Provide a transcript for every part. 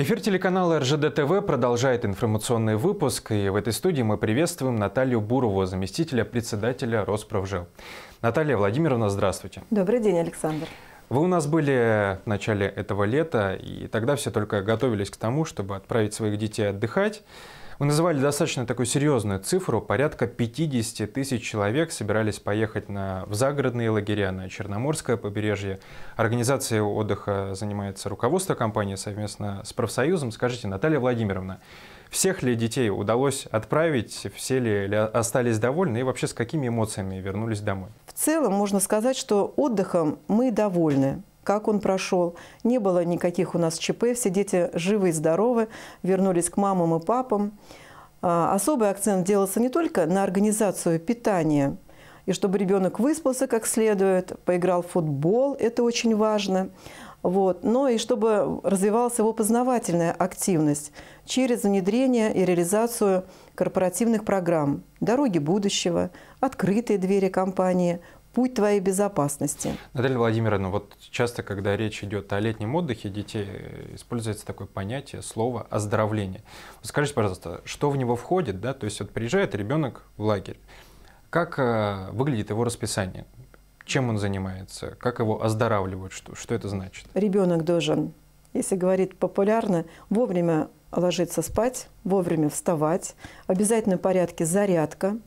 Эфир телеканала РЖД ТВ продолжает информационный выпуск. И в этой студии мы приветствуем Наталью Бурову, заместителя председателя Росправжил. Наталья Владимировна, здравствуйте. Добрый день, Александр. Вы у нас были в начале этого лета, и тогда все только готовились к тому, чтобы отправить своих детей отдыхать. Вы называли достаточно такую серьезную цифру. Порядка 50 тысяч человек собирались поехать на, в загородные лагеря на Черноморское побережье. Организация отдыха занимается руководство компании совместно с профсоюзом. Скажите, Наталья Владимировна, всех ли детей удалось отправить, все ли остались довольны и вообще с какими эмоциями вернулись домой? В целом можно сказать, что отдыхом мы довольны как он прошел. Не было никаких у нас ЧП, все дети живы и здоровы, вернулись к мамам и папам. А, особый акцент делался не только на организацию питания, и чтобы ребенок выспался как следует, поиграл в футбол, это очень важно, вот, но и чтобы развивалась его познавательная активность через внедрение и реализацию корпоративных программ «Дороги будущего», «Открытые двери компании», путь твоей безопасности. Наталья Владимировна, вот часто, когда речь идет о летнем отдыхе детей, э, используется такое понятие, слово «оздоровление». Вот скажите, пожалуйста, что в него входит? Да? То есть вот приезжает ребенок в лагерь. Как э, выглядит его расписание? Чем он занимается? Как его оздоравливают? Что, что это значит? Ребенок должен, если говорить популярно, вовремя ложиться спать, вовремя вставать, в порядке зарядка –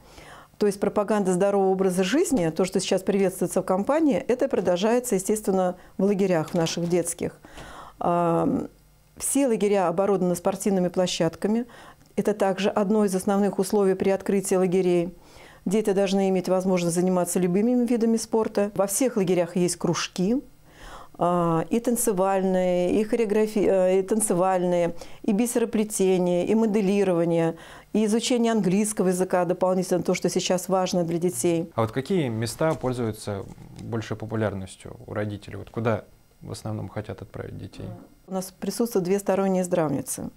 то есть пропаганда здорового образа жизни, то, что сейчас приветствуется в компании, это продолжается, естественно, в лагерях наших детских. Все лагеря оборудованы спортивными площадками. Это также одно из основных условий при открытии лагерей. Дети должны иметь возможность заниматься любыми видами спорта. Во всех лагерях есть кружки, а, и танцевальные, и хореографии, э, и танцевальные, и бисероплетение, и моделирование и изучение английского языка дополнительно, то, что сейчас важно для детей. А вот какие места пользуются большей популярностью у родителей? Вот куда в основном хотят отправить детей? У нас присутствуют две сторонние здравницы.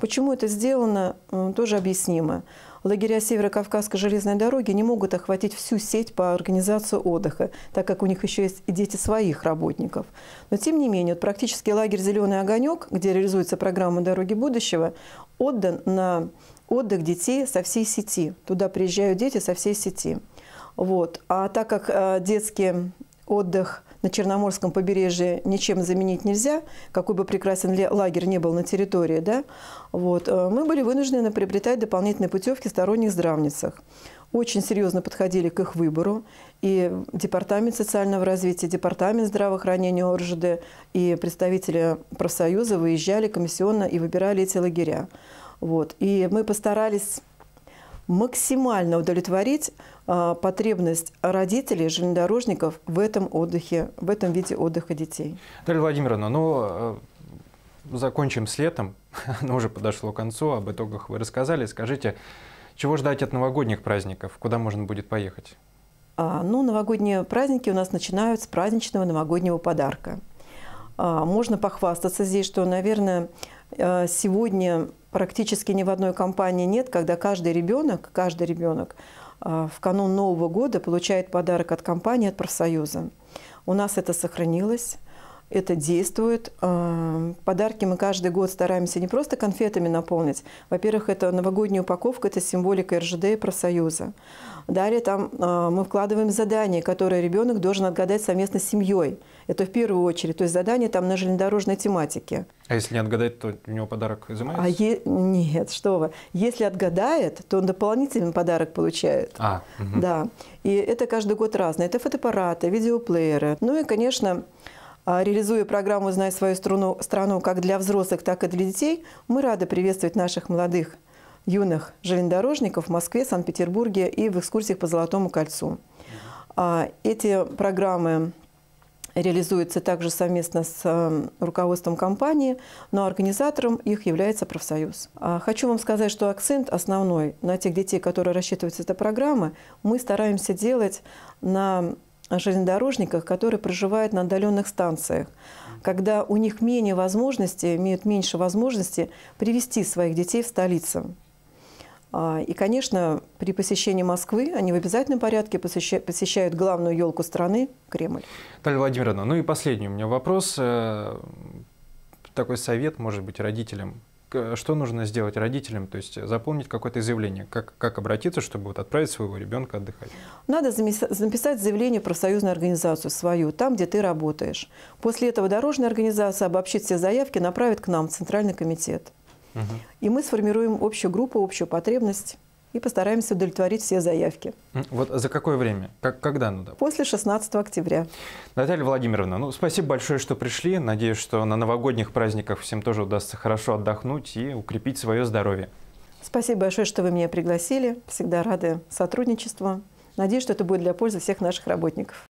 Почему это сделано, э, тоже объяснимо. Лагеря Северо-Кавказской железной дороги не могут охватить всю сеть по организации отдыха, так как у них еще есть и дети своих работников. Но тем не менее, вот практически лагерь «Зеленый огонек», где реализуется программа «Дороги будущего», отдан на отдых детей со всей сети. Туда приезжают дети со всей сети. Вот. А так как э, детский отдых на Черноморском побережье ничем заменить нельзя, какой бы прекрасен лагерь не был на территории, да, вот, э, мы были вынуждены приобретать дополнительные путевки в сторонних здравницах. Очень серьезно подходили к их выбору. И Департамент социального развития, Департамент здравоохранения ОРЖД и представители профсоюза выезжали комиссионно и выбирали эти лагеря. Вот. И мы постарались максимально удовлетворить а, потребность родителей, железнодорожников в этом отдыхе, в этом виде отдыха детей. Дарья Владимировна, ну, а, закончим с летом, оно уже подошло к концу, об итогах вы рассказали. Скажите, чего ждать от новогодних праздников? Куда можно будет поехать? А, ну, новогодние праздники у нас начинают с праздничного новогоднего подарка. А, можно похвастаться здесь, что, наверное, Э, сегодня практически ни в одной компании нет, когда каждый ребенок, каждый ребенок э, в канун Нового года получает подарок от компании, от профсоюза. У нас это сохранилось это действует. А, подарки мы каждый год стараемся не просто конфетами наполнить. Во-первых, это новогодняя упаковка, это символика РЖД и профсоюза. Далее там а, мы вкладываем задание, которое ребенок должен отгадать совместно с семьей. Это в первую очередь. То есть задание там на железнодорожной тематике. А если не отгадает, то у него подарок изымается? А е... Нет, что вы. Если отгадает, то он дополнительный подарок получает. А, угу. Да. И это каждый год разное. Это фотоаппараты, видеоплееры. Ну и, конечно, а, реализуя программу «Знай свою страну, страну» как для взрослых, так и для детей, мы рады приветствовать наших молодых, юных железнодорожников в Москве, Санкт-Петербурге и в экскурсиях по Золотому кольцу. А, эти программы реализуются также совместно с а, руководством компании, но организатором их является профсоюз. Хочу вам сказать, что акцент основной на тех детей, которые рассчитываются эта программа, мы стараемся делать на железнодорожниках, которые проживают на отдаленных станциях, когда у них менее возможности имеют меньше возможности привести своих детей в столицу. А, и, конечно, при посещении Москвы они в обязательном порядке посещают главную елку страны – Кремль. Наталья Владимировна, ну и последний у меня вопрос. Э, такой совет, может быть, родителям что нужно сделать родителям? То есть заполнить какое-то заявление. Как, как обратиться, чтобы вот отправить своего ребенка отдыхать? Надо написать заявление в профсоюзную организацию свою, там, где ты работаешь. После этого дорожная организация обобщит все заявки, направит к нам в Центральный комитет. Угу. И мы сформируем общую группу, общую потребность и постараемся удовлетворить все заявки. Вот за какое время? Как, когда надо? После 16 октября. Наталья Владимировна, ну спасибо большое, что пришли. Надеюсь, что на новогодних праздниках всем тоже удастся хорошо отдохнуть и укрепить свое здоровье. Спасибо большое, что вы меня пригласили. Всегда рады сотрудничеству. Надеюсь, что это будет для пользы всех наших работников.